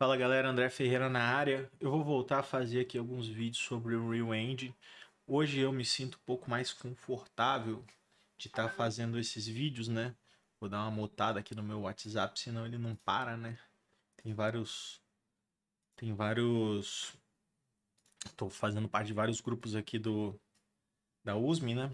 Fala galera, André Ferreira na área. Eu vou voltar a fazer aqui alguns vídeos sobre o Real Engine. Hoje eu me sinto um pouco mais confortável de estar tá fazendo esses vídeos, né? Vou dar uma motada aqui no meu WhatsApp, senão ele não para, né? Tem vários. Tem vários. Tô fazendo parte de vários grupos aqui do. Da USM, né?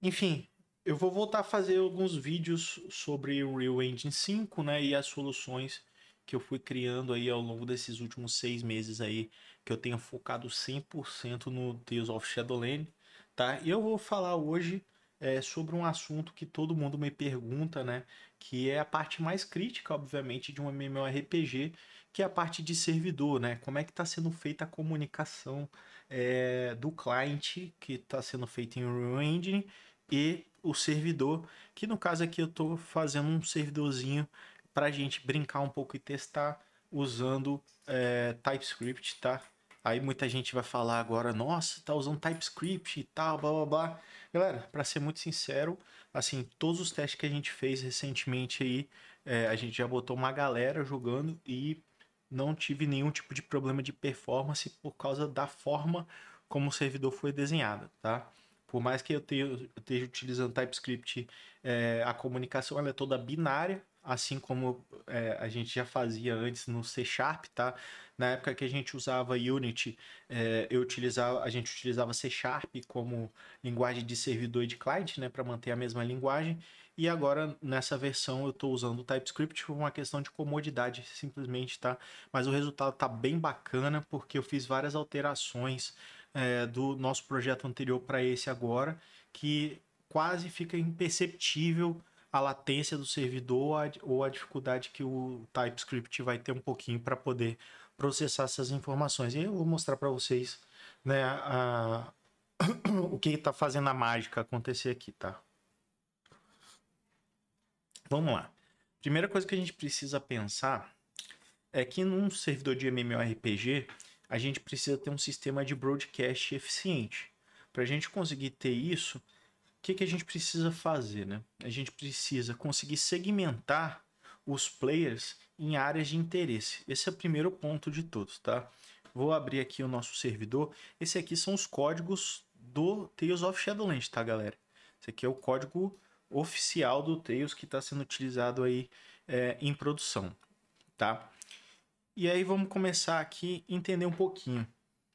Enfim, eu vou voltar a fazer alguns vídeos sobre o Real Engine 5, né? E as soluções que eu fui criando aí ao longo desses últimos seis meses aí, que eu tenha focado 100% no Tales of Shadowland, tá? E eu vou falar hoje é, sobre um assunto que todo mundo me pergunta, né? Que é a parte mais crítica, obviamente, de um MMORPG, que é a parte de servidor, né? Como é que está sendo feita a comunicação é, do cliente, que está sendo feita em Unreal Engine, e o servidor, que no caso aqui eu estou fazendo um servidorzinho para a gente brincar um pouco e testar usando é, TypeScript, tá? Aí muita gente vai falar agora, nossa, tá usando TypeScript e tal, blá blá blá. Galera, para ser muito sincero, assim, todos os testes que a gente fez recentemente aí, é, a gente já botou uma galera jogando e não tive nenhum tipo de problema de performance por causa da forma como o servidor foi desenhado, tá? Por mais que eu, tenha, esteja utilizando TypeScript, é, a comunicação ela é toda binária, assim como é, a gente já fazia antes no C Sharp, tá? Na época que a gente usava Unity, é, eu utilizava, a gente utilizava C Sharp como linguagem de servidor e de cliente, né? Para manter a mesma linguagem. E agora, nessa versão, eu estou usando o TypeScript por uma questão de comodidade, simplesmente, tá? Mas o resultado tá bem bacana, porque eu fiz várias alterações é, do nosso projeto anterior para esse agora, que quase fica imperceptível a latência do servidor ou a dificuldade que o TypeScript vai ter um pouquinho para poder processar essas informações. E eu vou mostrar para vocês né, a... o que está fazendo a mágica acontecer aqui, tá? Vamos lá. Primeira coisa que a gente precisa pensar é que num servidor de MMORPG a gente precisa ter um sistema de broadcast eficiente. Para a gente conseguir ter isso, que, que a gente precisa fazer? Né? A gente precisa conseguir segmentar os players em áreas de interesse. Esse é o primeiro ponto de todos, tá? Vou abrir aqui o nosso servidor. Esse aqui são os códigos do Tales of Shadowlands, tá, galera? Esse aqui é o código oficial do Tails que está sendo utilizado aí é, em produção, tá? E aí vamos começar aqui entender um pouquinho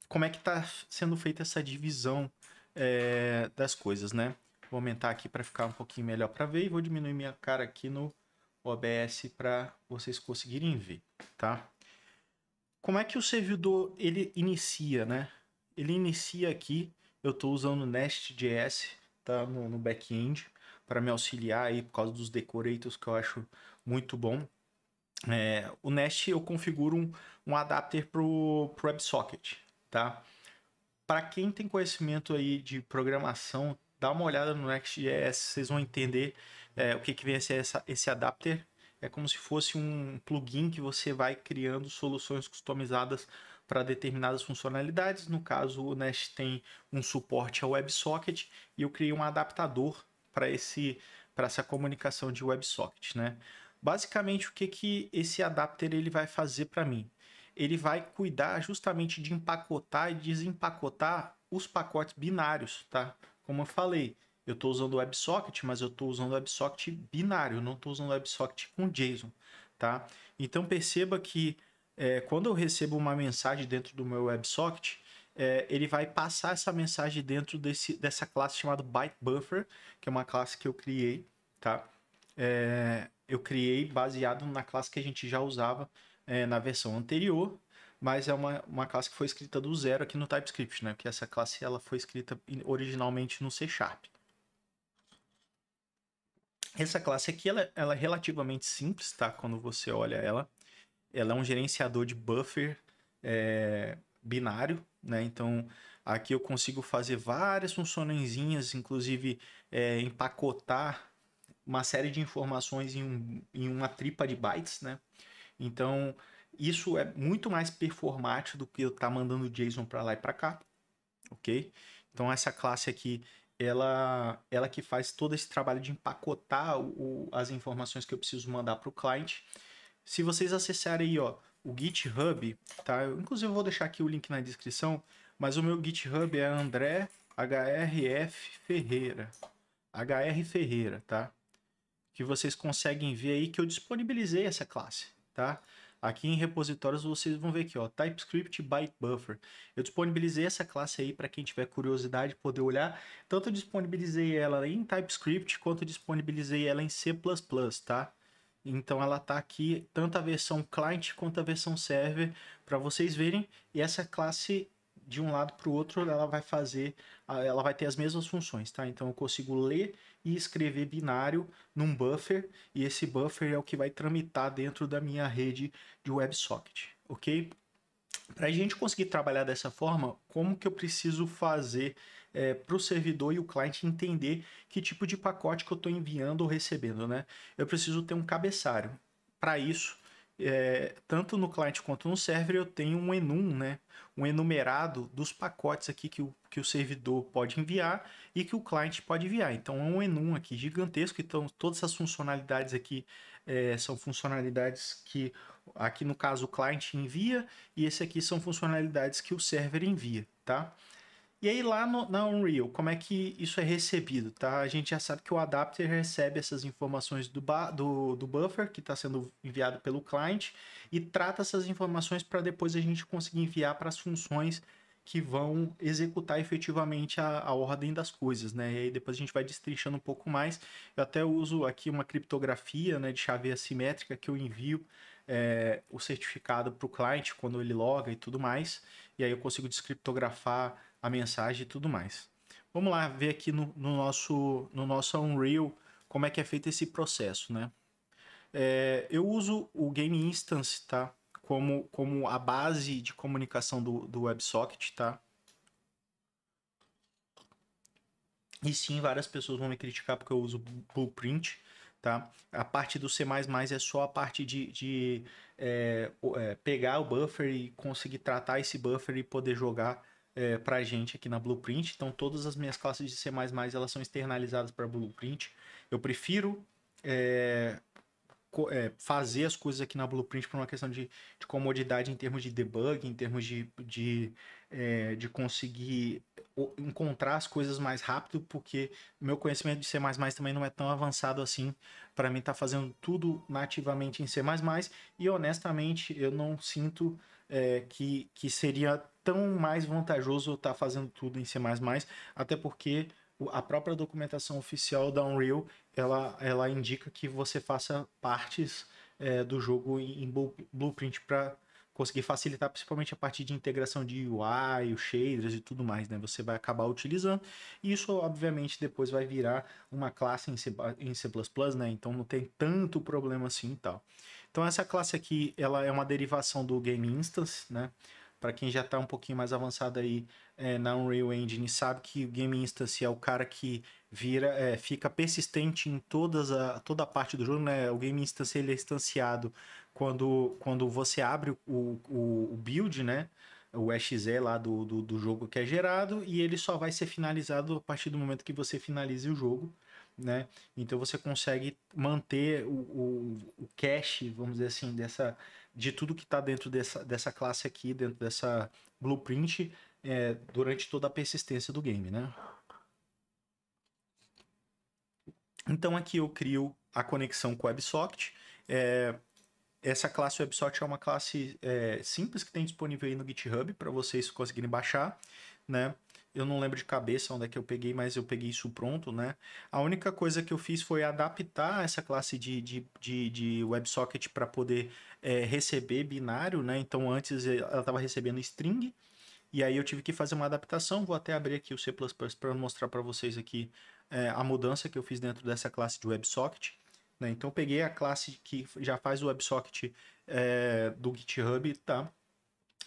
como é que está sendo feita essa divisão é, das coisas, né? Vou aumentar aqui para ficar um pouquinho melhor para ver e vou diminuir minha cara aqui no OBS para vocês conseguirem ver, tá? Como é que o servidor ele inicia, né? Ele inicia aqui, eu estou usando o Nest.js, tá? No, no back-end, para me auxiliar aí por causa dos decorators que eu acho muito bom. É, o Nest eu configuro um, um adapter para o WebSocket, tá? Para quem tem conhecimento aí de programação, dá uma olhada no Next.js, vocês vão entender é, o que, que vem esse, esse adapter. É como se fosse um plugin que você vai criando soluções customizadas para determinadas funcionalidades. No caso, o Nest tem um suporte a WebSocket e eu criei um adaptador para esse para essa comunicação de WebSocket, né? Basicamente, o que que esse adapter ele vai fazer para mim? Ele vai cuidar justamente de empacotar e desempacotar os pacotes binários, tá? Como eu falei, eu estou usando WebSocket, mas eu estou usando WebSocket binário, não estou usando WebSocket com JSON, tá? Então perceba que é, quando eu recebo uma mensagem dentro do meu WebSocket, é, ele vai passar essa mensagem dentro desse, dessa classe chamada ByteBuffer, que é uma classe que eu criei, tá? É, eu criei baseado na classe que a gente já usava é, na versão anterior, mas é uma, uma classe que foi escrita do zero aqui no TypeScript, né? Porque essa classe ela foi escrita originalmente no C Sharp. Essa classe aqui ela, ela é relativamente simples, tá? Quando você olha ela, ela é um gerenciador de buffer é, binário, né? Então aqui eu consigo fazer várias funçõezinhas, inclusive é, empacotar uma série de informações em, um, em uma tripa de bytes, né? Então isso é muito mais performático do que eu estar tá mandando o JSON para lá e para cá, ok? Então essa classe aqui, ela, ela que faz todo esse trabalho de empacotar o, as informações que eu preciso mandar para o cliente. Se vocês acessarem aí, ó, o GitHub, tá? Eu, inclusive eu vou deixar aqui o link na descrição, mas o meu GitHub é André HRF Ferreira. HR Ferreira, tá? Que vocês conseguem ver aí que eu disponibilizei essa classe, tá? Aqui em repositórios vocês vão ver aqui, ó, TypeScript Byte Buffer. Eu disponibilizei essa classe aí para quem tiver curiosidade poder olhar. Tanto eu disponibilizei ela em TypeScript quanto eu disponibilizei ela em C++, tá? Então ela tá aqui, tanto a versão client quanto a versão server, para vocês verem. E essa classe de um lado para o outro, ela vai fazer, ela vai ter as mesmas funções, tá? Então eu consigo ler e escrever binário num buffer, e esse buffer é o que vai tramitar dentro da minha rede de WebSocket, ok? Para a gente conseguir trabalhar dessa forma, como que eu preciso fazer é, para o servidor e o cliente entender que tipo de pacote que eu estou enviando ou recebendo, né? Eu preciso ter um cabeçalho. Para isso, é, tanto no cliente quanto no server, eu tenho um enum, né? Um enumerado dos pacotes aqui que o, que o servidor pode enviar e que o cliente pode enviar. Então é um enum aqui gigantesco. Então todas as funcionalidades aqui é, são funcionalidades que aqui no caso o cliente envia e esse aqui são funcionalidades que o server envia, tá? E aí lá no, na Unreal, como é que isso é recebido, tá? A gente já sabe que o adapter recebe essas informações do, do, do buffer que está sendo enviado pelo client e trata essas informações para depois a gente conseguir enviar para as funções que vão executar efetivamente a, a, ordem das coisas, né? E aí depois a gente vai destrinchando um pouco mais. Eu até uso aqui uma criptografia né, de chave assimétrica que eu envio é, o certificado para o client quando ele loga e tudo mais. E aí eu consigo descriptografar a mensagem e tudo mais. Vamos lá ver aqui no, no nosso, no nosso Unreal como é que é feito esse processo, né? É, eu uso o Game Instance, tá? Como, como a base de comunicação do, do WebSocket, tá? E sim, várias pessoas vão me criticar porque eu uso Blueprint, tá? A parte do C++ é só a parte de, de é, é, pegar o buffer e conseguir tratar esse buffer e poder jogar é, eh, para a gente aqui na Blueprint. Então, todas as minhas classes de C++ elas são externalizadas para Blueprint. Eu prefiro é, é, fazer as coisas aqui na Blueprint por uma questão de, de comodidade em termos de debug, em termos de, de, de conseguir encontrar as coisas mais rápido, porque meu conhecimento de C++ também não é tão avançado assim para mim estar tá fazendo tudo nativamente em C++ e honestamente eu não sinto que, que seria tão mais vantajoso estar tá fazendo tudo em C++, até porque a própria documentação oficial da Unreal, ela, ela indica que você faça partes é, do jogo em Blueprint para conseguir facilitar principalmente a parte de integração de UI, o shaders e tudo mais, né? Você vai acabar utilizando. E isso, obviamente, depois vai virar uma classe em C, em C++, né? Então não tem tanto problema assim e tal. Então essa classe aqui, ela é uma derivação do Game Instance, né? Para quem já está um pouquinho mais avançado aí é, na Unreal Engine, sabe que o Game Instance é o cara que vira, é, fica persistente em todas a, toda a parte do jogo, né? O Game Instance ele é instanciado quando, quando você abre o, o, o build, né? o exe lá do, do, do, jogo que é gerado e ele só vai ser finalizado a partir do momento que você finalize o jogo, né? Então você consegue manter o, o, o cache, vamos dizer assim, dessa, de tudo que está dentro dessa, dessa classe aqui, dentro dessa blueprint, é, durante toda a persistência do game, né? Então aqui eu crio a conexão com o WebSocket. É, essa classe WebSocket é uma classe é, simples que tem disponível aí no GitHub para vocês conseguirem baixar, né? eu não lembro de cabeça onde é que eu peguei, mas eu peguei isso pronto, né? A única coisa que eu fiz foi adaptar essa classe de, de, de, de WebSocket para poder é, receber binário, né? Então antes eh, ela estava recebendo string, e aí eu tive que fazer uma adaptação. Vou até abrir aqui o C++ para mostrar para vocês aqui é, a mudança que eu fiz dentro dessa classe de WebSocket. Né? Então eu peguei a classe que já faz o WebSocket é, do GitHub, tá?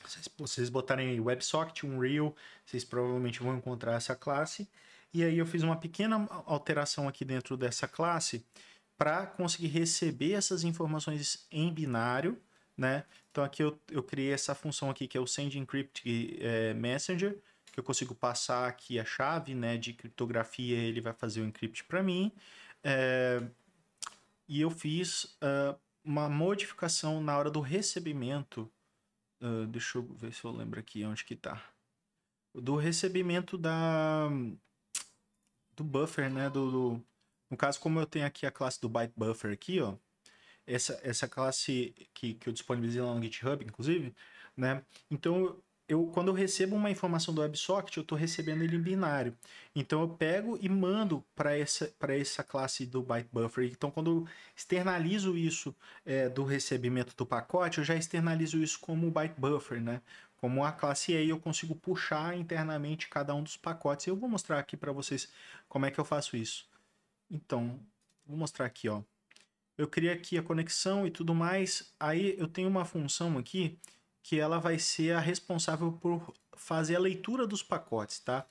Se vocês botarem aí WebSocket, Unreal, vocês provavelmente vão encontrar essa classe. E aí eu fiz uma pequena alteração aqui dentro dessa classe para conseguir receber essas informações em binário, né? Então aqui eu, eu criei essa função aqui que é o Send Encrypt é, Messenger, que eu consigo passar aqui a chave né, de criptografia, ele vai fazer o encrypt para mim. É, e eu fiz uh, uma modificação na hora do recebimento Uh, deixa eu ver se eu lembro aqui onde que tá. Do recebimento da do buffer, né? Do, do, no caso, como eu tenho aqui a classe do byte buffer aqui, ó. Essa, essa classe que, que eu disponibilizei lá no GitHub, inclusive, né? Então, eu, quando eu recebo uma informação do WebSocket, eu estou recebendo ele em binário. Então eu pego e mando para essa, para essa classe do byte buffer. Então quando eu externalizo isso é, do recebimento do pacote, eu já externalizo isso como byte buffer, né? Como a classe E, aí eu consigo puxar internamente cada um dos pacotes. Eu vou mostrar aqui para vocês como é que eu faço isso. Então, vou mostrar aqui, ó. Eu criei aqui a conexão e tudo mais. Aí eu tenho uma função aqui que ela vai ser a responsável por fazer a leitura dos pacotes, tá?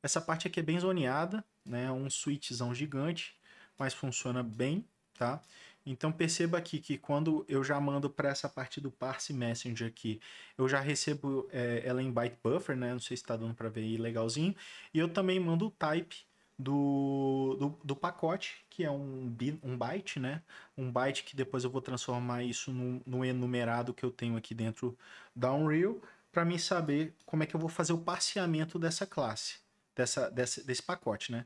Essa parte aqui é bem zoneada, né? Um switchzão gigante, mas funciona bem, tá? Então perceba aqui que quando eu já mando para essa parte do parse messenger aqui, eu já recebo é, ela em byte buffer, né? Não sei se está dando para ver aí legalzinho. E eu também mando o type do, do, do pacote que é um, um byte, né? Um byte que depois eu vou transformar isso no, no enumerado que eu tenho aqui dentro da Unreal, para mim saber como é que eu vou fazer o passeamento dessa classe, dessa, desse pacote, né?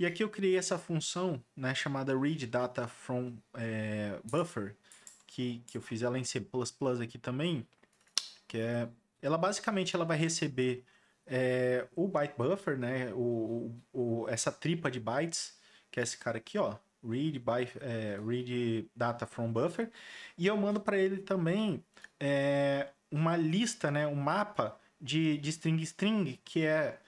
E aqui eu criei essa função né, chamada read data from é, buffer, que, que eu fiz ela em C++ aqui também, que é, ela basicamente ela vai receber é, o byte buffer, né, o, o, essa tripa de bytes, que é esse cara aqui, ó, read by é, read data from buffer, e eu mando para ele também é, uma lista, né, um mapa de, de string string que é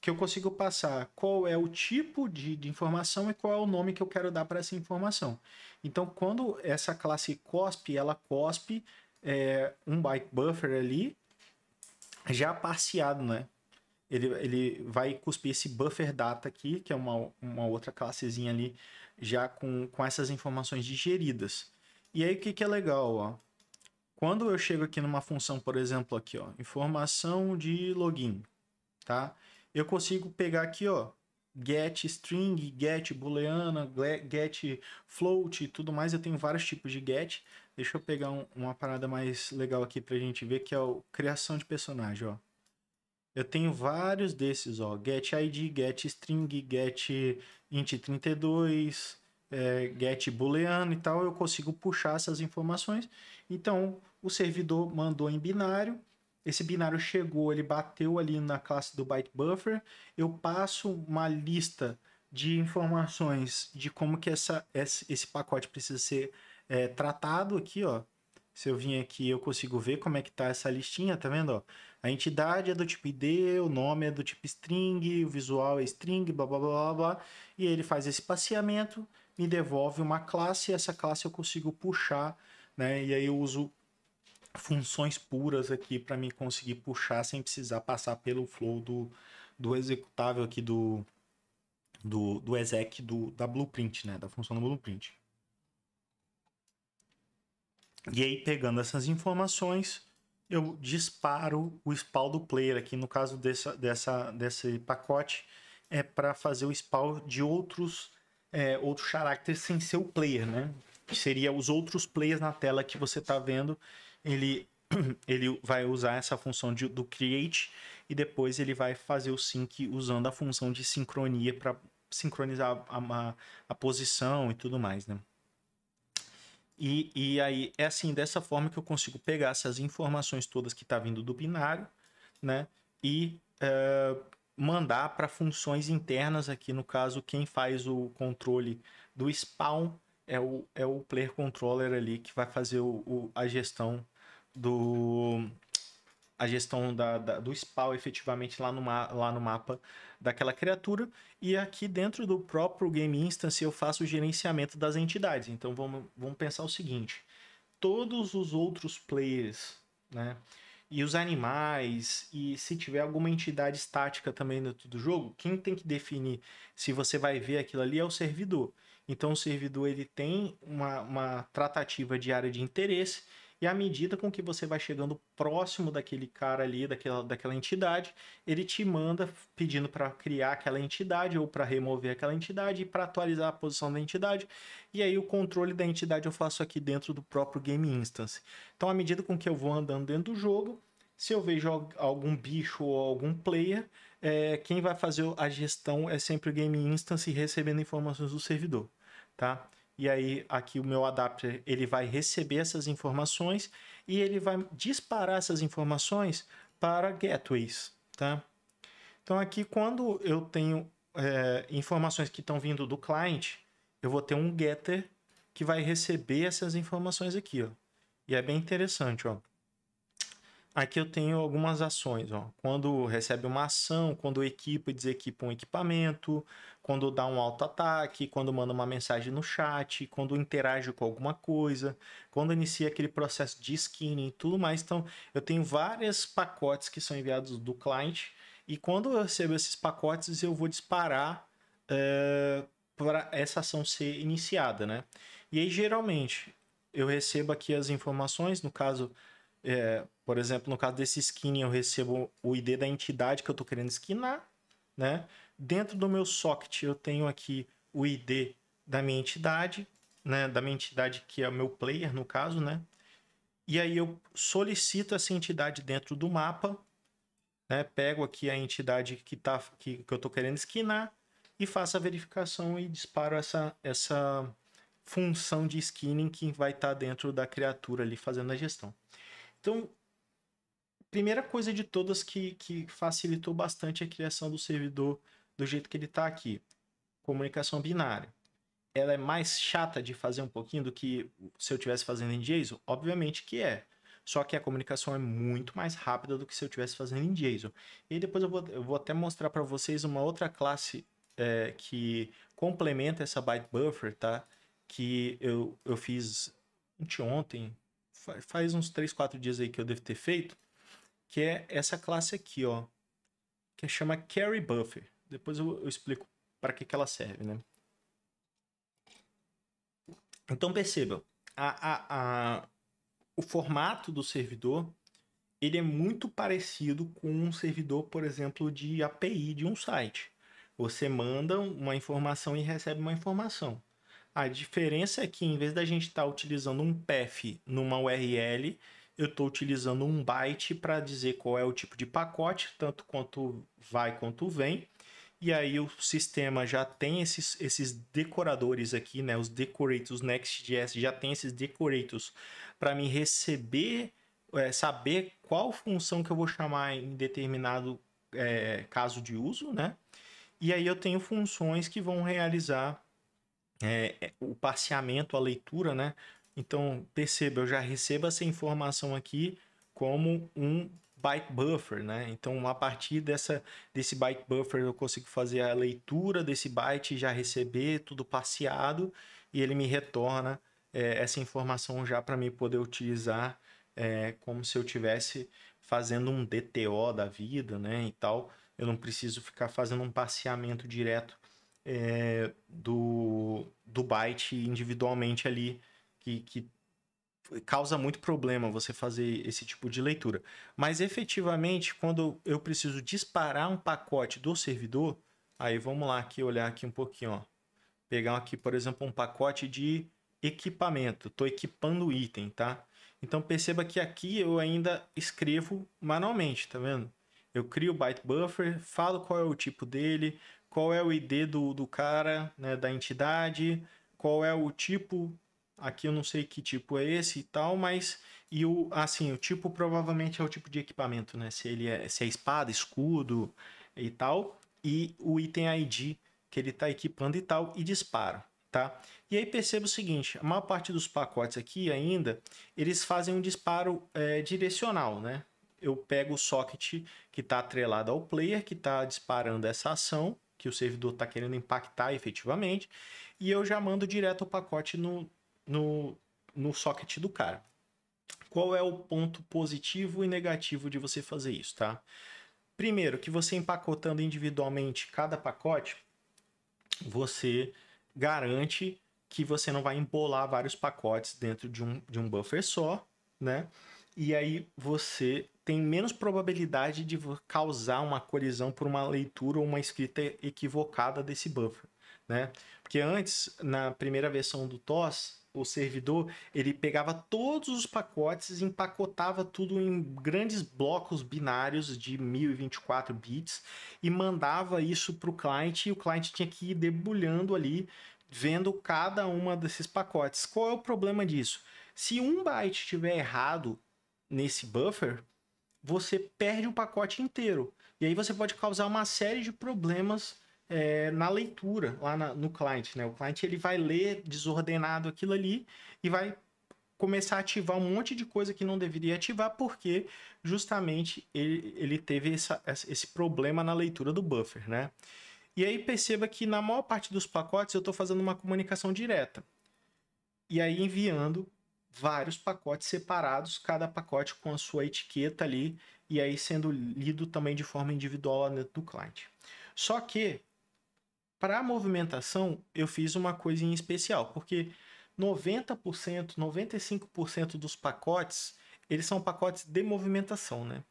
que eu consigo passar qual é o tipo de, de informação e qual é o nome que eu quero dar para essa informação. Então, quando essa classe cospe, ela cospe é, um byte buffer ali já parciado, né? ele, ele vai cuspir esse buffer data aqui, que é uma, uma outra classezinha ali, já com, com essas informações digeridas. E aí o que, que é legal, ó? Quando eu chego aqui numa função, por exemplo, aqui, ó, informação de login, tá? Eu consigo pegar aqui, ó, get string, get booleana, get float e tudo mais. Eu tenho vários tipos de get. Deixa eu pegar um, uma parada mais legal aqui pra gente ver, que é a criação de personagem, ó. Eu tenho vários desses, ó, get ID, get string, get int32, é, get booleano e tal, eu consigo puxar essas informações. Então, o servidor mandou em binário, esse binário chegou, ele bateu ali na classe do byte buffer, eu passo uma lista de informações de como que essa, esse pacote precisa ser é, tratado aqui, ó. Se eu vim aqui, eu consigo ver como é que tá essa listinha, tá vendo, ó? A entidade é do tipo ID, o nome é do tipo string, o visual é string, blá blá blá blá. blá e ele faz esse passeamento, me devolve uma classe, e essa classe eu consigo puxar, né? E aí eu uso funções puras aqui para me conseguir puxar sem precisar passar pelo flow do, do executável aqui do, do, do exec do, da blueprint, né? Da função do blueprint. E aí, pegando essas informações, eu disparo o spawn do player aqui. No caso dessa, dessa, desse pacote, é para fazer o spawn de outros, é, outros characters sem ser o player, né? Que seria os outros players na tela que você está vendo. Ele, ele vai usar essa função de, do create e depois ele vai fazer o sync usando a função de sincronia para sincronizar a, a, a posição e tudo mais, né? E, e aí é assim, dessa forma que eu consigo pegar essas informações todas que está vindo do binário, né? E uh, mandar para funções internas aqui, no caso, quem faz o controle do spawn é o, é o player controller ali que vai fazer o, o a gestão do, a gestão da, da, do spawn efetivamente lá no, lá no mapa daquela criatura. E aqui dentro do próprio Game Instance eu faço o gerenciamento das entidades. Então vamos, vamos pensar o seguinte: todos os outros players, né? E os animais, e se tiver alguma entidade estática também dentro do jogo, quem tem que definir se você vai ver aquilo ali é o servidor. Então o servidor ele tem uma, uma tratativa de área de interesse e à medida com que você vai chegando próximo daquele cara ali, daquela, daquela entidade, ele te manda pedindo para criar aquela entidade ou para remover aquela entidade e para atualizar a posição da entidade. E aí o controle da entidade eu faço aqui dentro do próprio Game Instance. Então, à medida com que eu vou andando dentro do jogo, se eu vejo algum bicho ou algum player, é, quem vai fazer a gestão é sempre o Game Instance recebendo informações do servidor, tá? E aí aqui o meu adapter ele vai receber essas informações e ele vai disparar essas informações para gateways, tá? Então aqui quando eu tenho é, informações que estão vindo do cliente, eu vou ter um getter que vai receber essas informações aqui, ó. E é bem interessante, ó. Aqui eu tenho algumas ações, ó. Quando recebe uma ação, quando equipa e desequipa um equipamento, quando dá um auto-ataque, quando manda uma mensagem no chat, quando interage com alguma coisa, quando inicia aquele processo de skinning e tudo mais. Então, eu tenho vários pacotes que são enviados do cliente e quando eu recebo esses pacotes, eu vou disparar uh, eh, para essa ação ser iniciada, né? E aí, geralmente, eu recebo aqui as informações, no caso é, por exemplo, no caso desse skin, eu recebo o ID da entidade que eu estou querendo skinar, né? Dentro do meu socket, eu tenho aqui o ID da minha entidade, né? Da minha entidade que é o meu player, no caso, né? E aí eu solicito essa entidade dentro do mapa, né? Pego aqui a entidade que, tá, que, que eu estou querendo skinar e faço a verificação e disparo essa, essa função de skinning que vai estar tá dentro da criatura ali fazendo a gestão. Então, primeira coisa de todas que, que facilitou bastante a criação do servidor do jeito que ele está aqui. Comunicação binária. Ela é mais chata de fazer um pouquinho do que se eu estivesse fazendo em JSON? Obviamente que é. Só que a comunicação é muito mais rápida do que se eu estivesse fazendo em JSON. E depois eu vou, eu vou até mostrar para vocês uma outra classe é, que complementa essa byte buffer, tá? Que eu, eu fiz ontem, faz uns 3, 4 dias aí que eu devo ter feito, que é essa classe aqui, ó, que chama Carry Buffer. Depois eu, eu explico para que, que ela serve, né? Então percebam, a, a, a, o formato do servidor ele é muito parecido com um servidor, por exemplo, de API de um site. Você manda uma informação e recebe uma informação. A diferença é que em vez da gente estar tá utilizando um path numa URL, eu estou utilizando um byte para dizer qual é o tipo de pacote, tanto quanto vai quanto vem. E aí o sistema já tem esses, esses decoradores aqui, né? Os decorators, Next.js já tem esses decorators para me receber, é, saber qual função que eu vou chamar em determinado é, caso de uso, né? E aí eu tenho funções que vão realizar é, é, o passeamento, a leitura, né? Então, perceba, eu já recebo essa informação aqui como um byte buffer, né? Então, a partir dessa, desse byte buffer, eu consigo fazer a leitura desse byte, já receber tudo passeado e ele me retorna é, essa informação já para me poder utilizar é, como se eu tivesse fazendo um DTO da vida, né? E tal. Eu não preciso ficar fazendo um passeamento direto é, do, do byte individualmente ali, que, que causa muito problema você fazer esse tipo de leitura. Mas efetivamente, quando eu preciso disparar um pacote do servidor, aí vamos lá aqui olhar aqui um pouquinho, ó. Pegar aqui, por exemplo, um pacote de equipamento. Estou equipando o item, tá? Então perceba que aqui eu ainda escrevo manualmente, tá vendo? Eu crio o byte buffer, falo qual é o tipo dele, qual é o ID do, do cara, né, da entidade, qual é o tipo, aqui eu não sei que tipo é esse e tal, mas e o assim, o tipo provavelmente é o tipo de equipamento, né? Se ele é se é espada, escudo e tal, e o item ID que ele está equipando e tal e disparo, tá? E aí perceba o seguinte, a maior parte dos pacotes aqui ainda, eles fazem um disparo é, direcional, né? Eu pego o socket que está atrelado ao player, que está disparando essa ação, que o servidor está querendo impactar efetivamente, e eu já mando direto o pacote no, no, no socket do cara. Qual é o ponto positivo e negativo de você fazer isso, tá? Primeiro, que você empacotando individualmente cada pacote, você garante que você não vai embolar vários pacotes dentro de um, de um buffer só, né? E aí você tem menos probabilidade de causar uma colisão por uma leitura ou uma escrita equivocada desse buffer, né? Porque antes, na primeira versão do TOS, o servidor, ele pegava todos os pacotes e empacotava tudo em grandes blocos binários de 1024 bits e mandava isso para o cliente e o cliente tinha que ir debulhando ali, vendo cada uma desses pacotes. Qual é o problema disso? Se um byte estiver errado nesse buffer, você perde o pacote inteiro. E aí você pode causar uma série de problemas é, na leitura lá na, no cliente. Né? O cliente ele vai ler desordenado aquilo ali e vai começar a ativar um monte de coisa que não deveria ativar, porque justamente ele, ele teve essa, esse problema na leitura do buffer. Né? E aí perceba que na maior parte dos pacotes eu estou fazendo uma comunicação direta. E aí enviando vários pacotes separados, cada pacote com a sua etiqueta ali, e aí sendo lido também de forma individual dentro do cliente. Só que, para a movimentação, eu fiz uma coisa em especial, porque 90%, 95% dos pacotes, eles são pacotes de movimentação, né?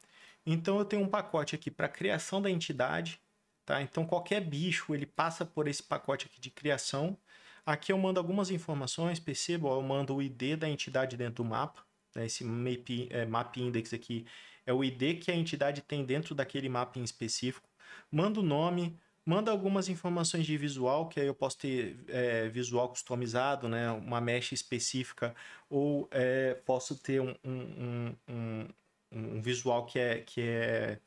Então eu tenho um pacote aqui para criação da entidade, tá? Então qualquer bicho, ele passa por esse pacote aqui de criação, Aqui eu mando algumas informações, percebo, eu mando o ID da entidade dentro do mapa, né? esse map, é, map index aqui é o ID que a entidade tem dentro daquele mapa em específico, manda o nome, manda algumas informações de visual, que aí eu posso ter é, visual customizado, né? uma mesh específica, ou é, posso ter um, um, um, um, visual que é, que é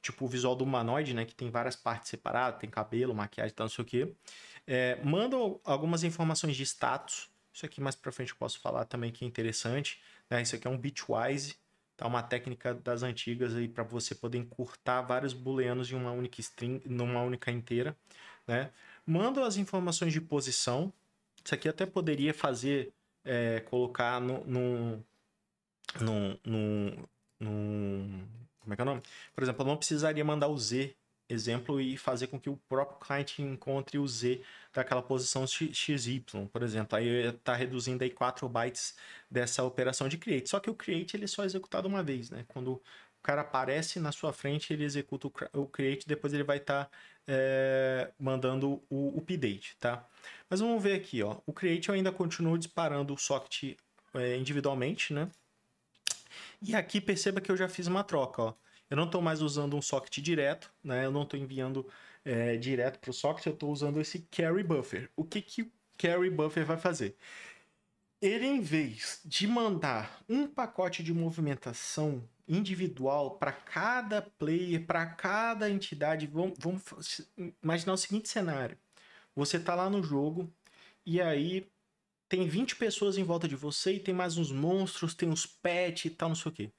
tipo o visual do humanoide, né? que tem várias partes separadas, tem cabelo, maquiagem, tal, não sei o quê. É, mandam algumas informações de status. Isso aqui mais para frente eu posso falar também que é interessante. Né? Isso aqui é um Bitwise, tá? Uma técnica das antigas aí para você poder encurtar vários booleanos em uma única string, numa única inteira, né? Mandam as informações de posição. Isso aqui até poderia fazer é, colocar no, no, no, no, no como é que é o nome? Por exemplo, eu não precisaria mandar o Z exemplo, e fazer com que o próprio cliente encontre o Z daquela posição XY, por exemplo. Aí está reduzindo aí 4 bytes dessa operação de create. Só que o create ele é só é executado uma vez, né? Quando o cara aparece na sua frente, ele executa o create, depois ele vai estar tá, é, mandando o update, tá? Mas vamos ver aqui, ó. O create eu ainda continuo disparando o socket é, individualmente, né? E aqui perceba que eu já fiz uma troca, ó. Eu não estou mais usando um socket direto, né? Eu não estou enviando é, direto para o socket, eu estou usando esse carry buffer. O que, que o carry buffer vai fazer? Ele, em vez de mandar um pacote de movimentação individual para cada player, para cada entidade, vamos, vamos imaginar o seguinte cenário. Você está lá no jogo e aí tem 20 pessoas em volta de você e tem mais uns monstros, tem uns pets e tal, não sei o quê.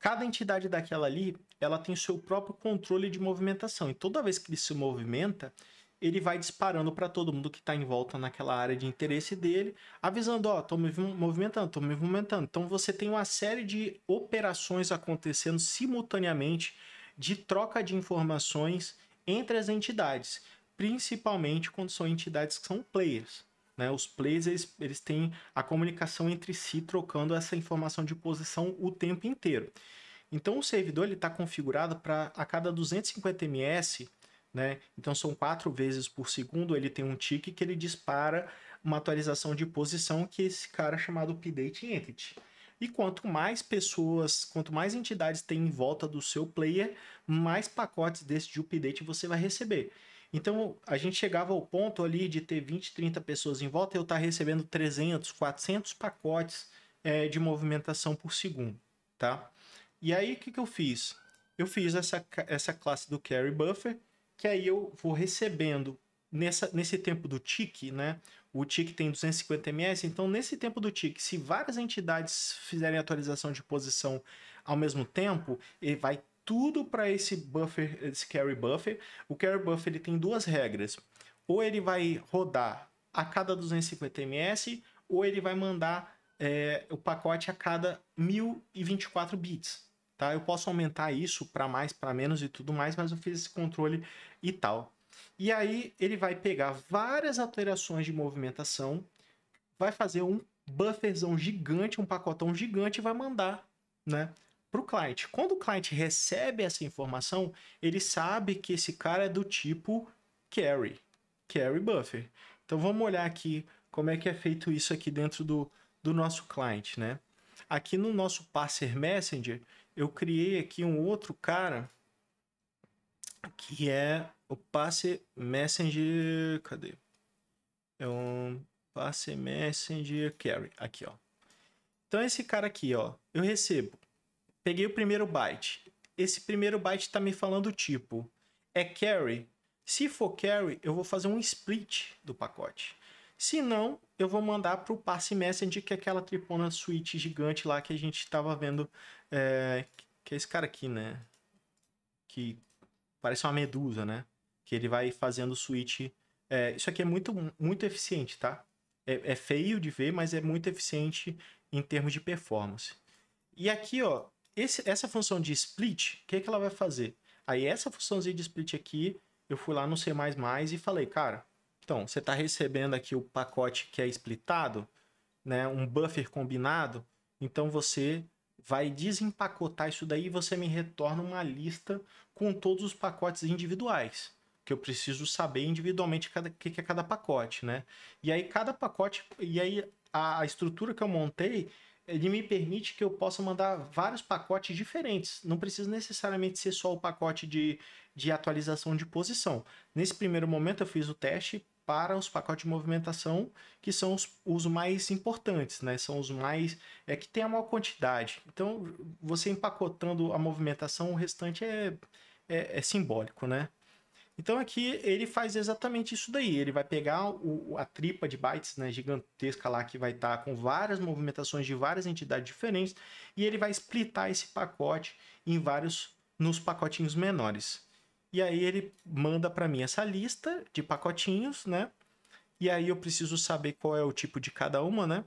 Cada entidade daquela ali, ela tem o seu próprio controle de movimentação. E toda vez que ele se movimenta, ele vai disparando para todo mundo que está em volta naquela área de interesse dele, avisando, ó, oh, tô me movimentando, tô me movimentando. Então você tem uma série de operações acontecendo simultaneamente de troca de informações entre as entidades, principalmente quando são entidades que são players. Né? Os players eles, eles têm a comunicação entre si trocando essa informação de posição o tempo inteiro. Então o servidor está configurado para a cada 250 ms, né? então são quatro vezes por segundo, ele tem um tick que ele dispara uma atualização de posição que esse cara chamado update entity. E quanto mais pessoas, quanto mais entidades tem em volta do seu player, mais pacotes desse de update você vai receber. Então, a gente chegava ao ponto ali de ter 20, 30 pessoas em volta e eu estar tá recebendo 300, 400 pacotes é, de movimentação por segundo, tá? E aí, o que, que eu fiz? Eu fiz essa, essa classe do Carry Buffer, que aí eu vou recebendo nessa, nesse tempo do TIC, né? O TIC tem 250 ms, então nesse tempo do TIC, se várias entidades fizerem atualização de posição ao mesmo tempo, ele vai tudo para esse buffer, esse carry buffer. O carry buffer ele tem duas regras. Ou ele vai rodar a cada 250 ms, ou ele vai mandar é, o pacote a cada 1024 bits. Tá? Eu posso aumentar isso para mais, para menos e tudo mais, mas eu fiz esse controle e tal. E aí ele vai pegar várias alterações de movimentação, vai fazer um bufferzão gigante, um pacotão gigante e vai mandar, né? para o cliente. Quando o cliente recebe essa informação, ele sabe que esse cara é do tipo carry, carry buffer. Então vamos olhar aqui como é que é feito isso aqui dentro do, do nosso cliente, né? Aqui no nosso parser messenger, eu criei aqui um outro cara que é o passe messenger, cadê? É um passe messenger carry aqui, ó. Então esse cara aqui, ó, eu recebo Peguei o primeiro byte. Esse primeiro byte está me falando o tipo. É carry? Se for carry, eu vou fazer um split do pacote. Se não, eu vou mandar para o Pass Message, que é aquela tripona switch gigante lá que a gente estava vendo. É, que é esse cara aqui, né? Que parece uma medusa, né? Que ele vai fazendo switch. É, isso aqui é muito, muito eficiente, tá? É, é feio de ver, mas é muito eficiente em termos de performance. E aqui, ó, esse, essa função de split, o que, que ela vai fazer? Aí essa funçãozinha de split aqui, eu fui lá no C++ e falei, cara, então, você está recebendo aqui o pacote que é splitado, né, um buffer combinado, então você vai desempacotar isso daí e você me retorna uma lista com todos os pacotes individuais, que eu preciso saber individualmente o que, que é cada pacote, né? E aí cada pacote, e aí a, a estrutura que eu montei, ele me permite que eu possa mandar vários pacotes diferentes. Não precisa necessariamente ser só o pacote de, de atualização de posição. Nesse primeiro momento, eu fiz o teste para os pacotes de movimentação, que são os, os mais importantes, né? São os mais. É que tem a maior quantidade. Então, você empacotando a movimentação, o restante é, é, é simbólico, né? Então aqui ele faz exatamente isso daí. Ele vai pegar o, a tripa de bytes né, gigantesca lá que vai estar tá com várias movimentações de várias entidades diferentes e ele vai splitar esse pacote em vários nos pacotinhos menores. E aí ele manda para mim essa lista de pacotinhos, né? E aí eu preciso saber qual é o tipo de cada uma, né?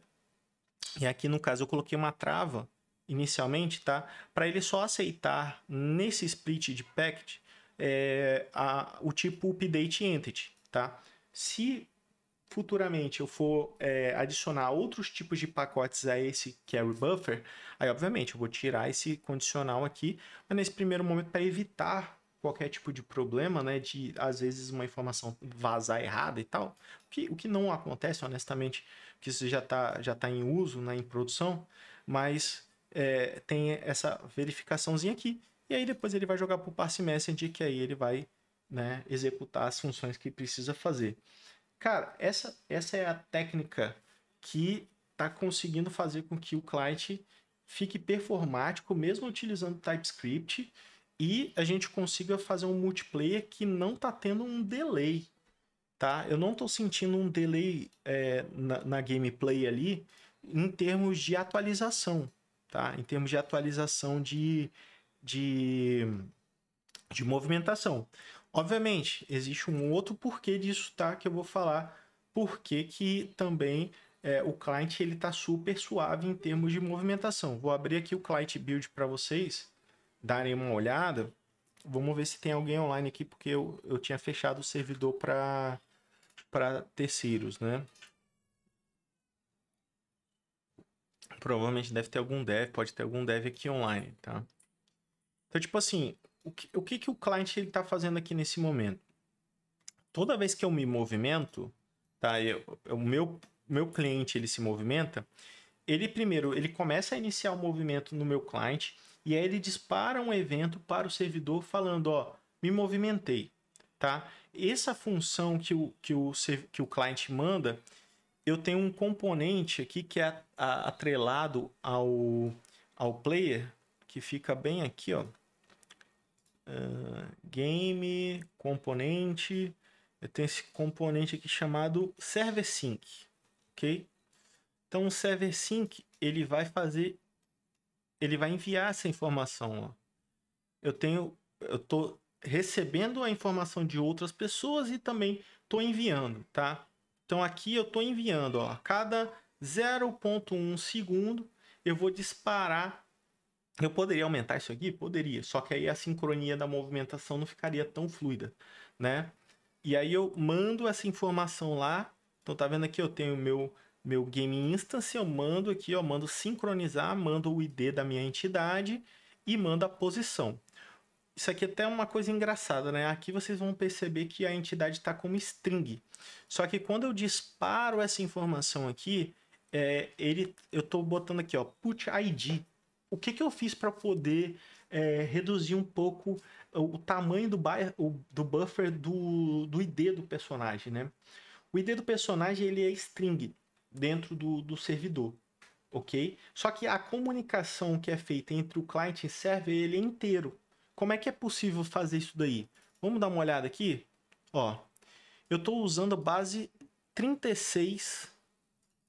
E aqui no caso eu coloquei uma trava inicialmente, tá? Para ele só aceitar nesse split de packet é, a, o tipo update entity, tá? Se futuramente eu for é, adicionar outros tipos de pacotes a esse carry buffer, aí obviamente eu vou tirar esse condicional aqui, mas nesse primeiro momento para evitar qualquer tipo de problema, né, de às vezes uma informação vazar errada e tal, o que, o que não acontece, honestamente, que isso já está já tá em uso, né, em produção, mas é, tem essa verificaçãozinha aqui. E aí depois ele vai jogar para o Parse Message, que aí ele vai né, executar as funções que precisa fazer. Cara, essa, essa é a técnica que está conseguindo fazer com que o client fique performático, mesmo utilizando TypeScript, e a gente consiga fazer um multiplayer que não está tendo um delay. Tá? Eu não estou sentindo um delay é, na, na gameplay ali em termos de atualização. Tá? Em termos de atualização de, de, de movimentação. Obviamente, existe um outro porquê disso, tá? Que eu vou falar porque que também é, o client ele tá super suave em termos de movimentação. Vou abrir aqui o client build para vocês darem uma olhada. Vamos ver se tem alguém online aqui, porque eu, eu tinha fechado o servidor para terceiros, né? Provavelmente deve ter algum dev, pode ter algum dev aqui online, tá? Então, tipo assim, o que o, que que o cliente ele tá fazendo aqui nesse momento? Toda vez que eu me movimento, tá? o meu, meu cliente ele se movimenta, ele primeiro ele começa a iniciar o movimento no meu cliente e aí ele dispara um evento para o servidor falando, ó, me movimentei, tá? Essa função que o, que o, que o cliente manda, eu tenho um componente aqui que é atrelado ao, ao player, que fica bem aqui, ó. Ah, game, componente. Eu tenho esse componente aqui chamado server sync, ok? Então o server sync ele vai fazer, ele vai enviar essa informação. Ó. Eu tenho, eu tô recebendo a informação de outras pessoas e também tô enviando, tá? Então aqui eu tô enviando, ó, a cada 0.1 segundo eu vou disparar eu poderia aumentar isso aqui? Poderia, só que aí a sincronia da movimentação não ficaria tão fluida, né? E aí eu mando essa informação lá. Então tá vendo aqui, eu tenho meu meu game instance, eu mando aqui, ó, mando sincronizar, mando o ID da minha entidade e mando a posição. Isso aqui é até é uma coisa engraçada, né? Aqui vocês vão perceber que a entidade está como string. Só que quando eu disparo essa informação aqui, é, ele, eu estou botando aqui, ó, put ID o que, que eu fiz para poder é, reduzir um pouco o tamanho do, do buffer do, do ID do personagem, né? O ID do personagem ele é string dentro do, do servidor, ok? Só que a comunicação que é feita entre o client e o server ele é inteiro. Como é que é possível fazer isso daí? Vamos dar uma olhada aqui? Ó, eu estou usando a base 36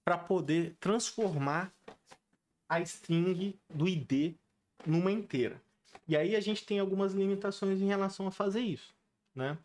para poder transformar a string do ID numa inteira. E aí a gente tem algumas limitações em relação a fazer isso, né?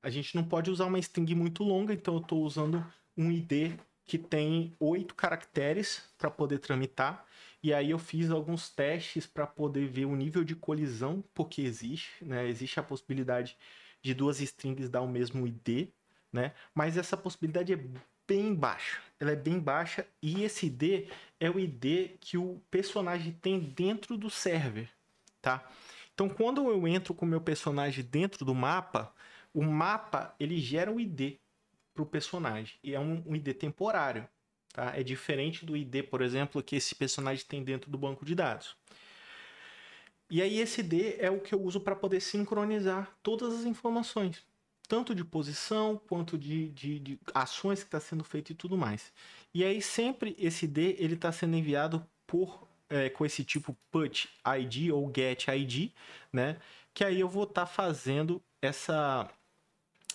A gente não pode usar uma string muito longa, então eu estou usando um ID que tem oito caracteres para poder tramitar. E aí eu fiz alguns testes para poder ver o nível de colisão, porque existe, né? Existe a possibilidade de duas strings dar o mesmo ID, né? Mas essa possibilidade é bem baixa. Ela é bem baixa e esse ID é o ID que o personagem tem dentro do server, tá? Então, quando eu entro com o meu personagem dentro do mapa, o mapa ele gera um ID para o personagem e é um, um ID temporário, tá? É diferente do ID, por exemplo, que esse personagem tem dentro do banco de dados. E aí esse D é o que eu uso para poder sincronizar todas as informações tanto de posição quanto de, de, de ações que está sendo feito e tudo mais. E aí sempre esse D ele está sendo enviado por é, com esse tipo put ID ou get ID, né? Que aí eu vou estar tá fazendo essa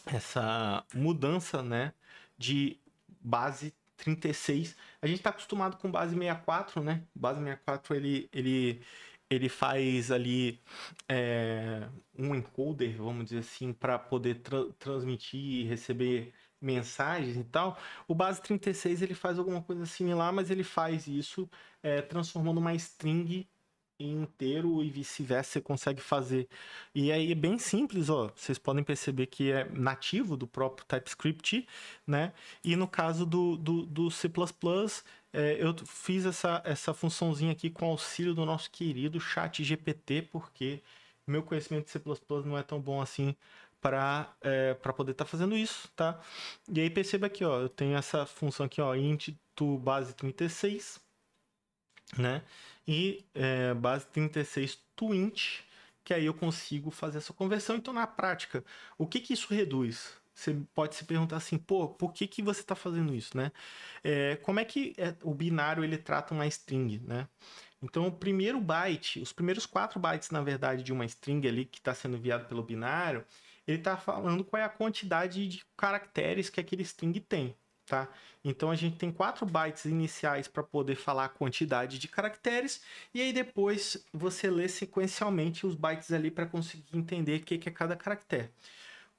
essa mudança, né? De base 36. A gente está acostumado com base 64, né? Base 64 ele ele ele faz ali é, um encoder, vamos dizer assim, para poder tra transmitir e receber mensagens e tal. O Base 36 ele faz alguma coisa similar, mas ele faz isso é, transformando uma string em inteiro e vice-versa você consegue fazer. E aí é bem simples, ó. Vocês podem perceber que é nativo do próprio TypeScript, né? E no caso do, do, do C++, é, eu fiz essa, essa funçãozinha aqui com auxílio do nosso querido chat GPT, porque meu conhecimento de C++ não é tão bom assim para é, poder estar tá fazendo isso, tá? E aí perceba aqui, ó, eu tenho essa função aqui, ó, int to base 36, né? E é, base 36 to int, que aí eu consigo fazer essa conversão. Então, na prática, o que que isso reduz? Você pode se perguntar assim, pô, por que, que você está fazendo isso, né? É, como é que é, o binário ele trata uma string, né? Então, o primeiro byte, os primeiros quatro bytes, na verdade, de uma string ali que está sendo enviado pelo binário, ele está falando qual é a quantidade de caracteres que aquele string tem, Tá? Então a gente tem quatro bytes iniciais para poder falar a quantidade de caracteres e aí depois você lê sequencialmente os bytes ali para conseguir entender o que, que é cada caractere.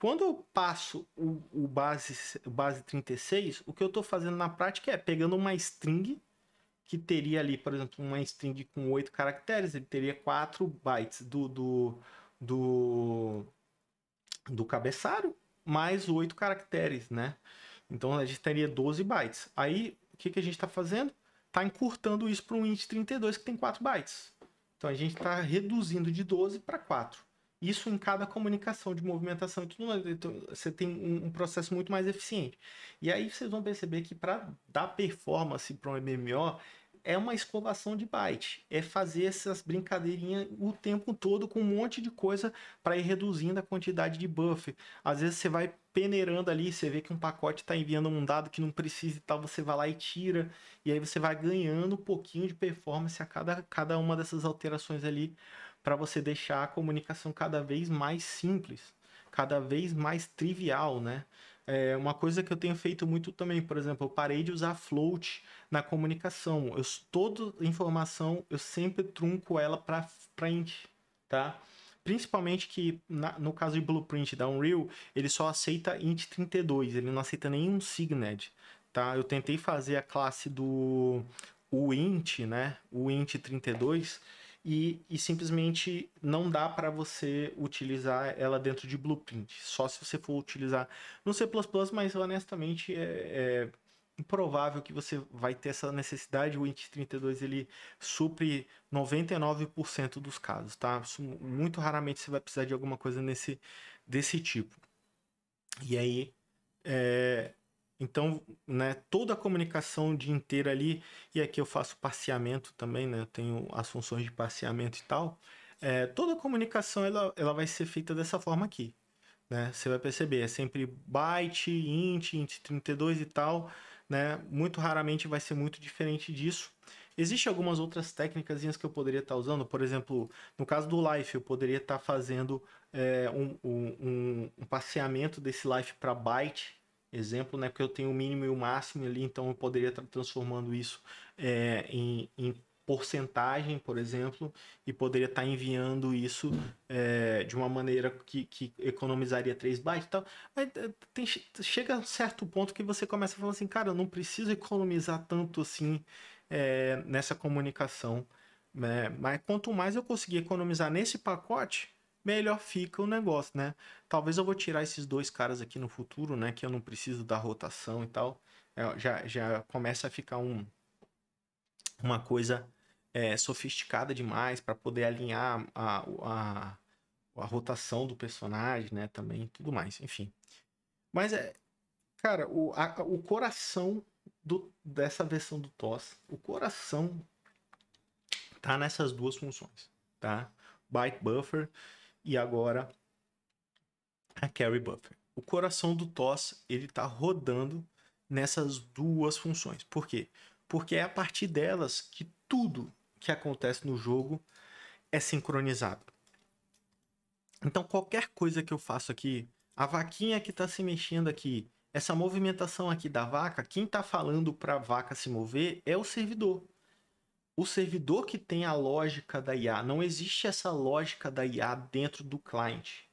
Quando eu passo o, o, base, base 36, o que eu estou fazendo na prática é pegando uma string, que teria ali, por exemplo, uma string com oito caracteres, ele teria quatro bytes do, do, do, do cabeçalho, mais oito caracteres, né? Então a gente teria 12 bytes. Aí o que, que a gente está fazendo? Está encurtando isso para um int 32 que tem 4 bytes. Então a gente está reduzindo de 12 para 4. Isso em cada comunicação de movimentação e tudo mais. Então, você tem um, um processo muito mais eficiente. E aí vocês vão perceber que para dar performance para um MMO, é uma escovação de byte. É fazer essas brincadeirinhas o tempo todo com um monte de coisa para ir reduzindo a quantidade de buff. Às vezes você vai peneirando ali, você vê que um pacote está enviando um dado que não precisa e tal, você vai lá e tira. E aí você vai ganhando um pouquinho de performance a cada, cada uma dessas alterações ali para você deixar a comunicação cada vez mais simples, cada vez mais trivial, né? É uma coisa que eu tenho feito muito também, por exemplo, eu parei de usar float na comunicação. Eu, toda informação eu sempre trunco ela para print, tá? Principalmente que na, no caso de Blueprint da Unreal, ele só aceita int 32, ele não aceita nenhum signed, tá? Eu tentei fazer a classe do o int, né? O int 32 e, e simplesmente não dá para você utilizar ela dentro de Blueprint, só se você for utilizar no C++, mas honestamente é, é improvável que você vai ter essa necessidade. O int 32 ele supre 99% dos casos, tá? Muito raramente você vai precisar de alguma coisa nesse desse tipo. E aí é, então, né, toda a comunicação o dia inteiro ali, e aqui eu faço passeamento também, né, eu tenho as funções de passeamento e tal, é, toda a comunicação ela, ela vai ser feita dessa forma aqui. Né? Você vai perceber, é sempre byte, int, int32 e tal, né? muito raramente vai ser muito diferente disso. Existem algumas outras técnicas que eu poderia estar tá usando, por exemplo, no caso do life, eu poderia estar tá fazendo é, um, um, um passeamento desse life para byte, exemplo, né? Porque eu tenho o mínimo e o máximo ali, então eu poderia estar transformando isso é, em, em, porcentagem, por exemplo, e poderia estar enviando isso é, de uma maneira que, que economizaria 3 bytes e tal. Mas eh, tem, chega a um certo ponto que você começa a falar assim, cara, eu não preciso economizar tanto assim é, nessa comunicação. Né? Mas quanto mais eu conseguir economizar nesse pacote, melhor fica o negócio, né? Talvez eu vou tirar esses dois caras aqui no futuro, né? Que eu não preciso da rotação e tal. É, já, já começa a ficar um, uma coisa é, sofisticada demais para poder alinhar a, a, a rotação do personagem, né? Também tudo mais, enfim. Mas é, cara, o, a, o coração do, dessa versão do TOS, o coração tá nessas duas funções, tá? Byte buffer e agora a carry Buffer. O coração do TOS ele está rodando nessas duas funções. Por quê? Porque é a partir delas que tudo que acontece no jogo é sincronizado. Então qualquer coisa que eu faço aqui, a vaquinha que está se mexendo aqui, essa movimentação aqui da vaca, quem está falando para a vaca se mover é o servidor o servidor que tem a lógica da IA. Não existe essa lógica da IA dentro do cliente,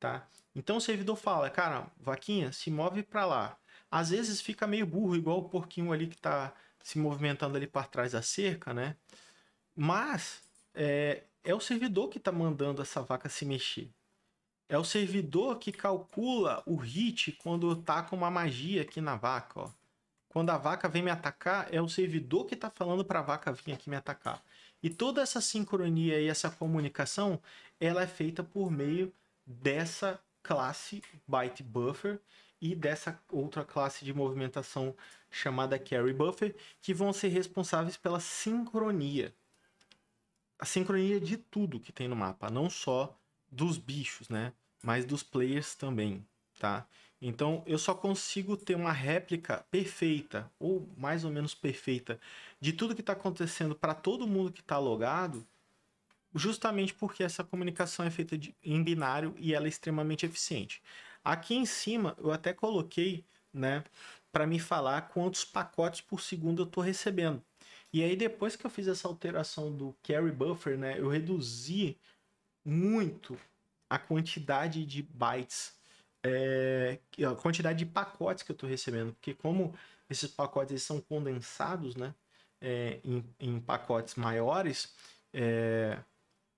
tá? Então o servidor fala, cara, vaquinha, se move para lá. Às vezes fica meio burro, igual o porquinho ali que está se movimentando ali para trás da cerca, né? Mas é, é o servidor que está mandando essa vaca se mexer. É o servidor que calcula o hit quando tá com uma magia aqui na vaca, ó quando a vaca vem me atacar, é o servidor que está falando para a vaca vir aqui me atacar. E toda essa sincronia e essa comunicação, ela é feita por meio dessa classe byte buffer e dessa outra classe de movimentação chamada carry buffer, que vão ser responsáveis pela sincronia. A sincronia de tudo que tem no mapa, não só dos bichos, né? Mas dos players também, tá? Então eu só consigo ter uma réplica perfeita, ou mais ou menos perfeita, de tudo que está acontecendo para todo mundo que está logado, justamente porque essa comunicação é feita de, em binário e ela é extremamente eficiente. Aqui em cima eu até coloquei, né, para me falar quantos pacotes por segundo eu estou recebendo. E aí depois que eu fiz essa alteração do carry buffer, né, eu reduzi muito a quantidade de bytes é, a quantidade de pacotes que eu estou recebendo, porque como esses pacotes são condensados, né, é, em, em, pacotes maiores, é,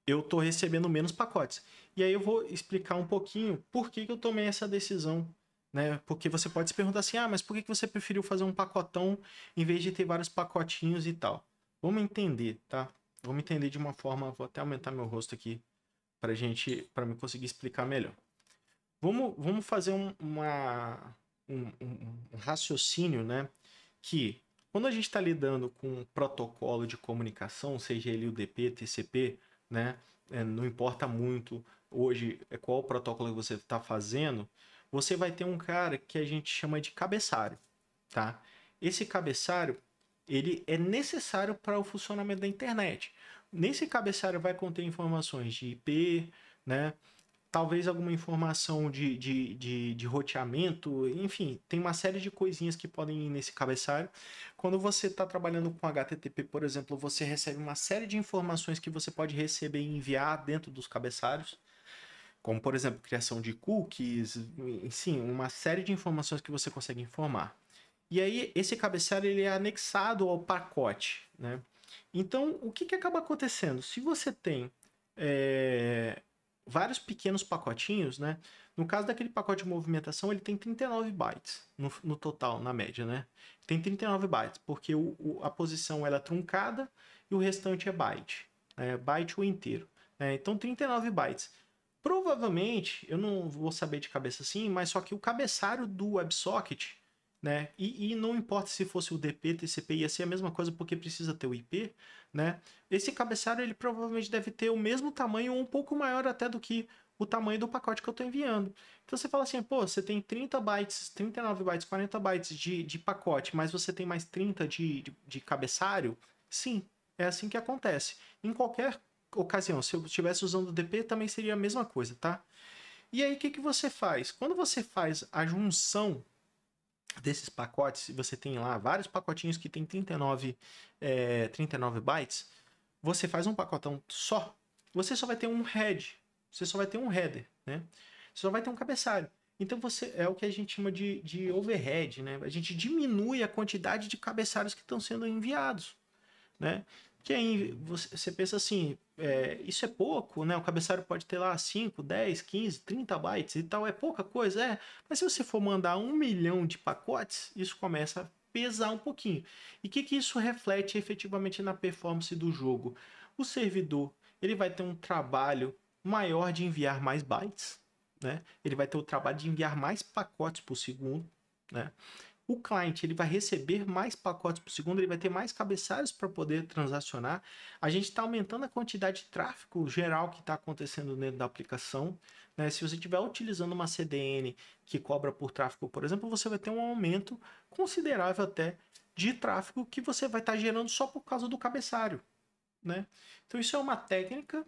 eu estou recebendo menos pacotes. E aí eu vou explicar um pouquinho por que, que eu tomei essa decisão né? Porque você pode se perguntar assim, ah, mas por que você preferiu fazer um pacotão em vez de ter vários pacotinhos e tal? Vamos entender, tá? Vamos entender de uma forma, vou até aumentar meu rosto aqui para gente, para me conseguir explicar melhor. Vamos, vamos fazer um, uma, um, um raciocínio, né? Que quando a gente está lidando com um protocolo de comunicação, seja ele UDP, TCP, né? É, não importa muito hoje é, qual protocolo que você está fazendo, você vai ter um cara que a gente chama de cabeçário, tá? Esse cabeçário, ele é necessário para o funcionamento da internet. Nesse cabeçário vai conter informações de IP, né? talvez alguma informação de, de, de, de, roteamento, enfim, tem uma série de coisinhas que podem ir nesse cabeçalho. Quando você está trabalhando com HTTP, por exemplo, você recebe uma série de informações que você pode receber e enviar dentro dos cabeçalhos, como, por exemplo, criação de cookies, sim, uma série de informações que você consegue informar. E aí, esse cabeçalho ele é anexado ao pacote, né? Então, o que, que acaba acontecendo? Se você tem é vários pequenos pacotinhos, né? No caso daquele pacote de movimentação, ele tem 39 bytes no, no total, na média, né? Tem 39 bytes, porque o, o, a posição ela é truncada e o restante é byte, é byte o inteiro. Né? Então, 39 bytes. Provavelmente, eu não vou saber de cabeça assim, mas só que o cabeçalho do WebSocket né? E, e, não importa se fosse o DP, TCP, ia ser a mesma coisa porque precisa ter o IP, né? Esse cabeçalho ele provavelmente deve ter o mesmo tamanho ou um pouco maior até do que o tamanho do pacote que eu estou enviando. Então você fala assim, pô, você tem 30 bytes, 39 bytes, 40 bytes de, de pacote, mas você tem mais 30 de, de, de cabeçalho? Sim, é assim que acontece. Em qualquer ocasião, se eu estivesse usando o DP, também seria a mesma coisa, tá? E aí, o que, que você faz? Quando você faz a junção desses pacotes, você tem lá vários pacotinhos que tem 39, é, 39 bytes, você faz um pacotão só, você só vai ter um head, você só vai ter um header, né? Você só vai ter um cabeçalho. Então você é o que a gente chama de, de overhead, né? A gente diminui a quantidade de cabeçalhos que estão sendo enviados, né? que aí você pensa assim, é, isso é pouco, né? O cabeçalho pode ter lá 5, 10, 15, 30 bytes e tal, é pouca coisa, é. Mas se você for mandar um milhão de pacotes, isso começa a pesar um pouquinho. E o que, que isso reflete efetivamente na performance do jogo? O servidor ele vai ter um trabalho maior de enviar mais bytes, né? Ele vai ter o trabalho de enviar mais pacotes por segundo, né? o cliente ele vai receber mais pacotes por segundo, ele vai ter mais cabeçalhos para poder transacionar. A gente está aumentando a quantidade de tráfego geral que está acontecendo dentro da aplicação. Né? Se você estiver utilizando uma CDN que cobra por tráfego, por exemplo, você vai ter um aumento considerável até de tráfego que você vai estar tá gerando só por causa do cabeçalho. Né? Então isso é uma técnica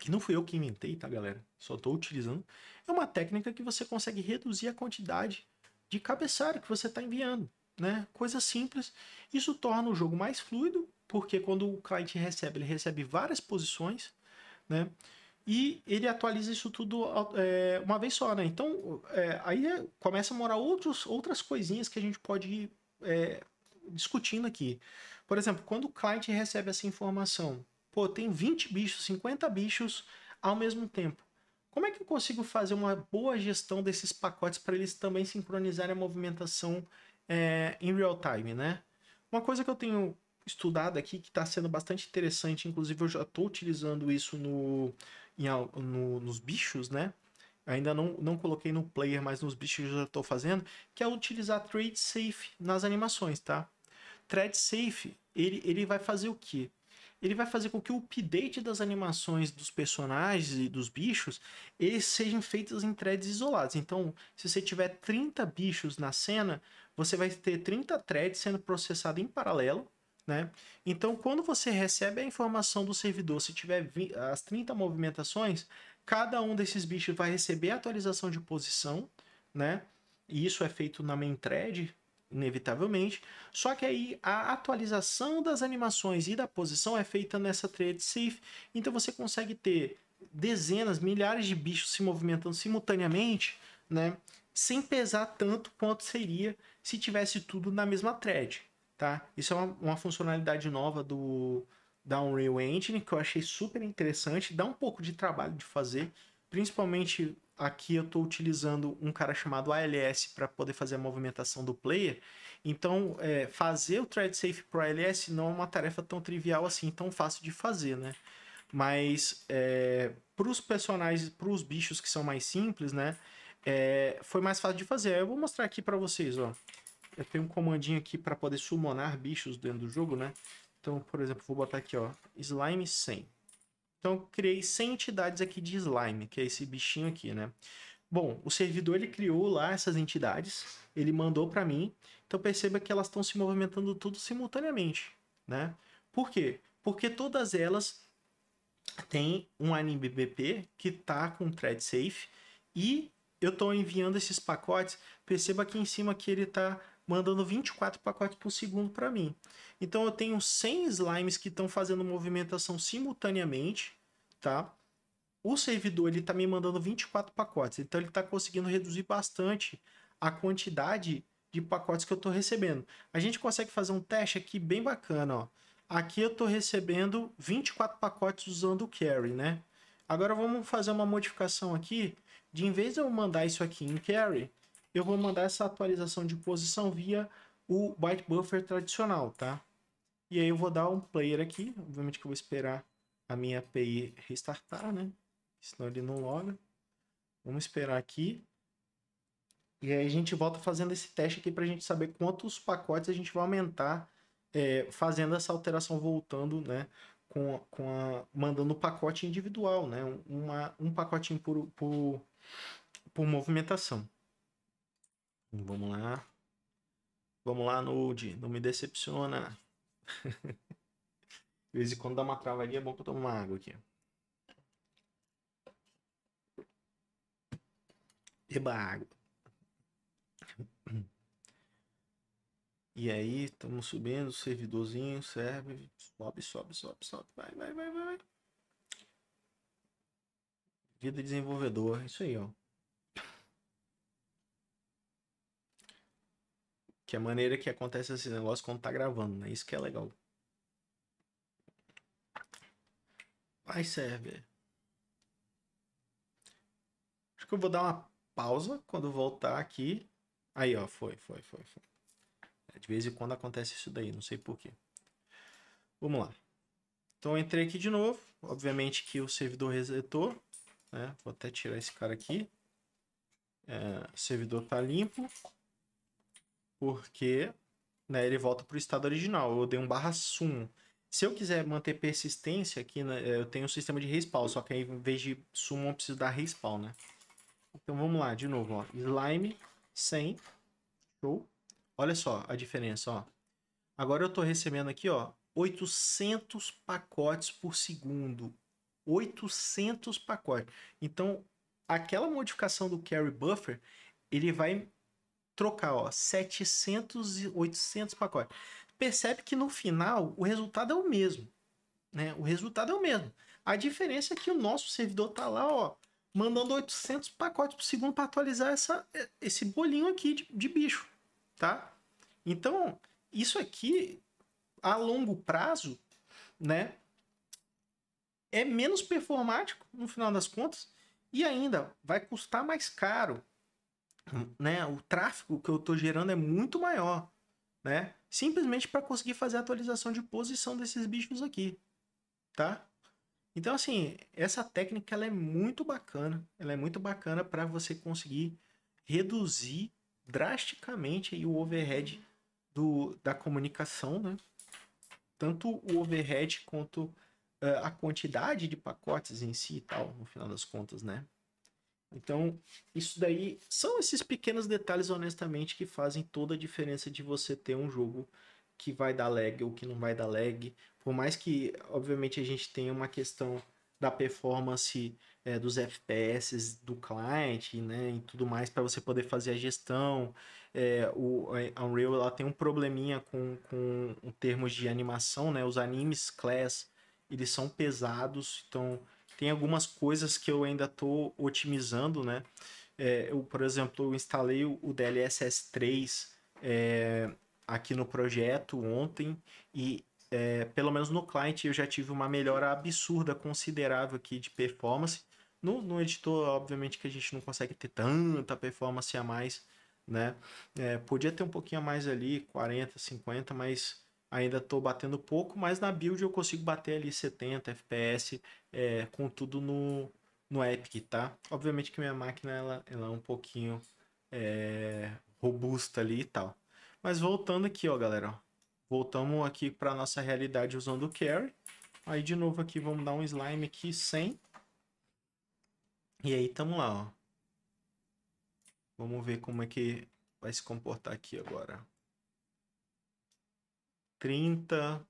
que não fui eu que inventei, tá, galera? Só estou utilizando. É uma técnica que você consegue reduzir a quantidade de cabeçalho que você está enviando. Né? Coisa simples. Isso torna o jogo mais fluido, porque quando o cliente recebe, ele recebe várias posições, né? E ele atualiza isso tudo é, uma vez só, né? Então, é, aí é, começa a morar outros, outras coisinhas que a gente pode ir é, discutindo aqui. Por exemplo, quando o cliente recebe essa informação, pô, tem 20 bichos, 50 bichos ao mesmo tempo. Como é que eu consigo fazer uma boa gestão desses pacotes para eles também sincronizarem a movimentação é, em real time, né? Uma coisa que eu tenho estudado aqui que está sendo bastante interessante, inclusive eu já estou utilizando isso no, em, no, nos bichos, né? Ainda não, não coloquei no player, mas nos bichos eu já estou fazendo, que é utilizar trade safe nas animações, tá? Thread safe, ele, ele vai fazer o quê? ele vai fazer com que o update das animações dos personagens e dos bichos eles sejam feitos em threads isolados. Então, se você tiver 30 bichos na cena, você vai ter 30 threads sendo processado em paralelo, né? Então, quando você recebe a informação do servidor, se tiver as 30 movimentações, cada um desses bichos vai receber a atualização de posição, né? E isso é feito na main thread, inevitavelmente. Só que aí a atualização das animações e da posição é feita nessa trade safe, então você consegue ter dezenas, milhares de bichos se movimentando simultaneamente, né? Sem pesar tanto quanto seria se tivesse tudo na mesma thread, tá? Isso é uma, uma funcionalidade nova do da Unreal Engine que eu achei super interessante, dá um pouco de trabalho de fazer, principalmente aqui eu estou utilizando um cara chamado ALS para poder fazer a movimentação do player. Então, é, fazer o TradeSafe safe para ALS não é uma tarefa tão trivial assim, tão fácil de fazer, né? Mas é, para os personagens, para os bichos que são mais simples, né? É, foi mais fácil de fazer. Eu vou mostrar aqui para vocês, ó. Eu tenho um comandinho aqui para poder summonar bichos dentro do jogo, né? Então, por exemplo, vou botar aqui, ó, slime 100. Então eu criei 100 entidades aqui de slime, que é esse bichinho aqui, né? Bom, o servidor ele criou lá essas entidades, ele mandou para mim. Então perceba que elas estão se movimentando tudo simultaneamente, né? Por quê? Porque todas elas têm um AnimeBP que está com thread safe e eu estou enviando esses pacotes. Perceba que em cima que ele está mandando 24 pacotes por segundo para mim. Então eu tenho 100 slimes que estão fazendo movimentação simultaneamente, tá? O servidor ele tá me mandando 24 pacotes, então ele está conseguindo reduzir bastante a quantidade de pacotes que eu estou recebendo. A gente consegue fazer um teste aqui bem bacana, ó. Aqui eu estou recebendo 24 pacotes usando o carry, né? Agora vamos fazer uma modificação aqui, de em vez de eu mandar isso aqui em carry, eu vou mandar essa atualização de posição via o byte buffer tradicional, tá? E aí eu vou dar um player aqui, obviamente que eu vou esperar a minha API restartar, né? Senão ele não loga. Vamos esperar aqui. E aí a gente volta fazendo esse teste aqui para a gente saber quantos pacotes a gente vai aumentar é, fazendo essa alteração voltando, né? Com, com a, mandando o pacote individual, né? Uma, um pacotinho por, por, por movimentação. Vamos lá. Vamos lá, Nude. Não me decepciona. de vez em quando dá uma travadinha, é bom que eu tomo uma água aqui. Eba água. E aí, estamos subindo, servidorzinho, serve, sobe, sobe, sobe, sobe, vai, vai, vai, vai. Vida desenvolvedor, é isso aí, ó. Que é a maneira que acontece esse negócio quando tá gravando, né? Isso que é legal. Vai, server. Acho que eu vou dar uma pausa quando voltar aqui. Aí, ó, foi, foi, foi, foi. É, de vez em quando acontece isso daí, não sei porquê. Vamos lá. Então eu entrei aqui de novo. Obviamente que o servidor resetou. Né? Vou até tirar esse cara aqui. É, o servidor tá limpo porque né, ele volta para o estado original. Eu dei um barra sum. Se eu quiser manter persistência aqui, né, é, eu tenho um sistema de respawn, só que aí, em vez de sum, eu preciso dar respawn, né? Então vamos lá, de novo, ó. Slime 100. Show. Olha só a diferença, ó. Agora eu tô recebendo aqui, ó, 800 pacotes por segundo. 800 pacotes. Então, aquela modificação do carry buffer, ele vai trocar, ó, 700 e 800 pacotes. Percebe que no final o resultado é o mesmo, né? O resultado é o mesmo. A diferença é que o nosso servidor tá lá, ó, mandando 800 pacotes por segundo para atualizar essa, esse bolinho aqui de, de bicho, tá? Então, isso aqui a longo prazo, né, é menos performático no final das contas e ainda vai custar mais caro né, o tráfego que eu estou gerando é muito maior, né? Simplesmente para conseguir fazer a atualização de posição desses bichos aqui, tá? Então assim, essa técnica ela é muito bacana, ela é muito bacana para você conseguir reduzir drasticamente aí o overhead do, da comunicação, né? Tanto o overhead quanto uh, a quantidade de pacotes em si e tal, no final das contas, né? Então, isso daí são esses pequenos detalhes, honestamente, que fazem toda a diferença de você ter um jogo que vai dar lag ou que não vai dar lag. Por mais que, obviamente, a gente tenha uma questão da performance é, dos FPS do cliente, né, e tudo mais para você poder fazer a gestão. É, o a Unreal ela tem um probleminha com, com termos de animação, né? Os animes class eles são pesados, então tem algumas coisas que eu ainda estou otimizando, né? É, eu, por exemplo, eu instalei o DLSS 3 é, aqui no projeto ontem e é, pelo menos no cliente eu já tive uma melhora absurda, considerável aqui de performance. No, no editor, obviamente, que a gente não consegue ter tanta performance a mais, né? É, podia ter um pouquinho a mais ali, 40, 50, mas ainda estou batendo pouco, mas na build eu consigo bater ali 70 FPS, é, tudo no, no Epic, tá? Obviamente que minha máquina ela, ela é um pouquinho é, robusta ali e tal. Mas voltando aqui, ó, galera, voltamos aqui para nossa realidade usando o carry. Aí de novo aqui vamos dar um slime aqui 100. E aí tamo lá, ó. Vamos ver como é que vai se comportar aqui agora. 30,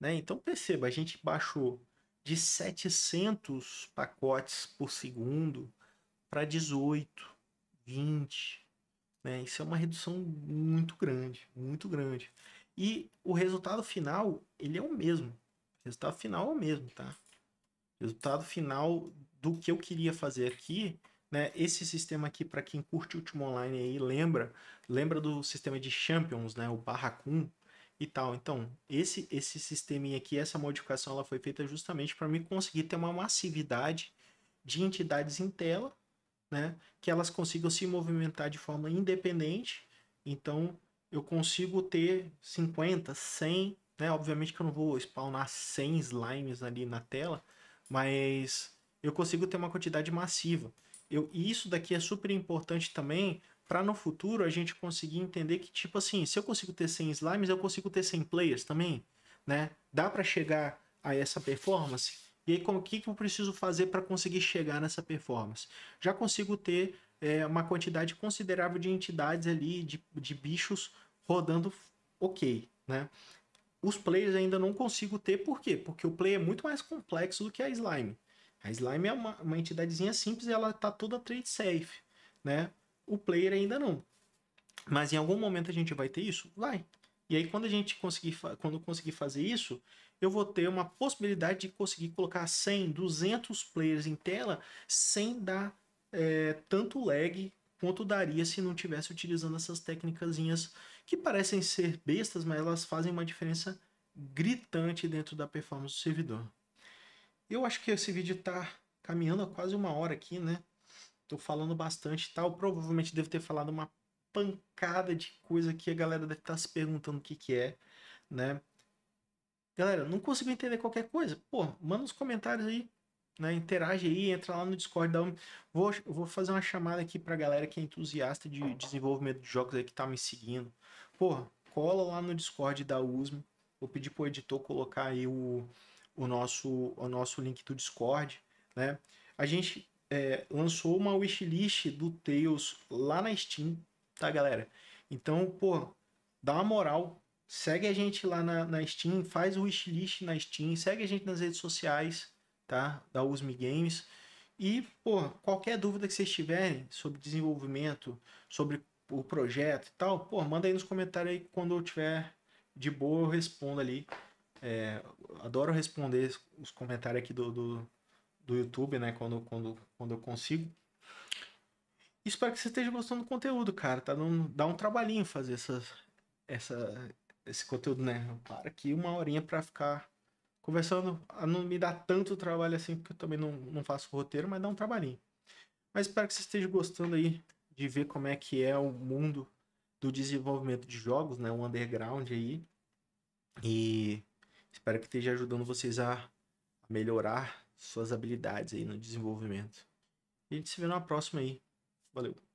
né? Então perceba, a gente baixou de 700 pacotes por segundo para 18, 20, né? Isso é uma redução muito grande, muito grande. E o resultado final, ele é o mesmo. O resultado final é o mesmo, tá? O resultado final do que eu queria fazer aqui, né? Esse sistema aqui, para quem curte o último online aí, lembra? Lembra do sistema de Champions, né? O Barracun, e tal. Então, esse esse sisteminha aqui, essa modificação, ela foi feita justamente para mim conseguir ter uma massividade de entidades em tela, né? Que elas consigam se movimentar de forma independente. Então, eu consigo ter 50, 100, né? Obviamente que eu não vou spawnar 100 slimes ali na tela, mas eu consigo ter uma quantidade massiva. Eu, isso daqui é super importante também para no futuro a gente conseguir entender que, tipo assim, se eu consigo ter 100 slimes, eu consigo ter 100 players também, né? Dá para chegar a essa performance? E aí, como que, que eu preciso fazer para conseguir chegar nessa performance? Já consigo ter é, uma quantidade considerável de entidades ali, de, de bichos rodando ok, né? Os players ainda não consigo ter, por quê? Porque o play é muito mais complexo do que a slime. A slime é uma, uma entidadezinha simples e ela tá toda trade safe, né? o player ainda não. Mas em algum momento a gente vai ter isso? Vai. E aí quando a gente conseguir, quando conseguir fazer isso, eu vou ter uma possibilidade de conseguir colocar 100, 200 players em tela sem dar é, tanto lag quanto daria se não tivesse utilizando essas técnicas que parecem ser bestas, mas elas fazem uma diferença gritante dentro da performance do servidor. Eu acho que esse vídeo está caminhando a quase uma hora aqui, né? Tô falando bastante e tal. Provavelmente devo ter falado uma pancada de coisa que a galera deve estar tá se perguntando o que, que é, né? Galera, não consigo entender qualquer coisa? Pô, manda nos comentários aí, né? Interage aí, entra lá no Discord. Dá um... vou, vou fazer uma chamada aqui pra galera que é entusiasta de desenvolvimento de jogos aí que tá me seguindo. Porra, cola lá no Discord da USM. Vou pedir pro editor colocar aí o, o, nosso, o nosso link do Discord, né? A gente é, lançou uma wishlist do Tails lá na Steam, tá, galera? Então, pô, dá uma moral. Segue a gente lá na, na Steam, faz o wishlist na Steam, segue a gente nas redes sociais, tá? Da Usmi Games. E, pô, qualquer dúvida que vocês tiverem sobre desenvolvimento, sobre o projeto e tal, pô, manda aí nos comentários aí quando eu tiver de boa eu respondo ali. É, adoro responder os comentários aqui do, do do YouTube, né? Quando, quando, quando eu consigo. Espero que você esteja gostando do conteúdo, cara. Tá dando, dá um trabalhinho fazer essas, essa, esse conteúdo, né? Para aqui uma horinha para ficar conversando. Ah, não me dá tanto trabalho assim, porque eu também não, não faço roteiro, mas dá um trabalhinho. Mas espero que você esteja gostando aí de ver como é que é o mundo do desenvolvimento de jogos, né? O underground aí. E espero que esteja ajudando vocês a melhorar suas habilidades aí no desenvolvimento. a gente se vê na próxima aí. Valeu!